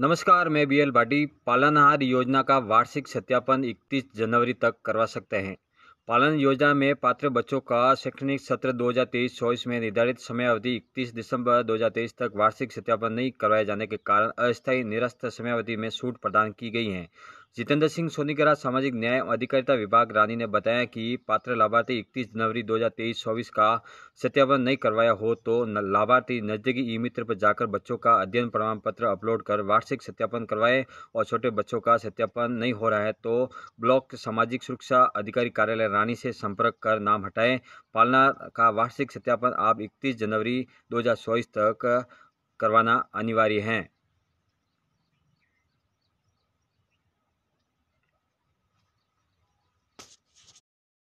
नमस्कार मैं B L Bhati पालनहार योजना का वार्षिक सत्यापन 31 जनवरी तक करवा सकते हैं पालन योजना में पात्र बच्चों का शैक्षणिक सत्र 2023-24 में निर्धारित समय अवधि 31 दिसंबर 2023 तक वार्षिक सत्यापन नहीं करवाए जाने के कारण अस्थायी निरस्त समयावधि में छूट प्रदान की गई है जितेंद्र सिंह सोनीकरा सामाजिक न्याय और अधिकारिता विभाग रानी ने बताया कि पात्र लाभार्थी 31 जनवरी 2023-24 का सत्यापन नहीं करवाया हो तो लाभार्थी नजदीकी ई मित्र पर जाकर बच्चों का अध्ययन प्रमाण पत्र अपलोड कर वार्षिक सत्यापन करवाए और छोटे बच्चों का सत्यापन नहीं हो रहा है तो ब्लॉक सामाजिक सुरक्षा अधिकारी कार्यालय रानी से संपर्क कर नाम हटाएं पालना का वार्षिक सत्यापन आप इकतीस जनवरी दो तक करवाना अनिवार्य है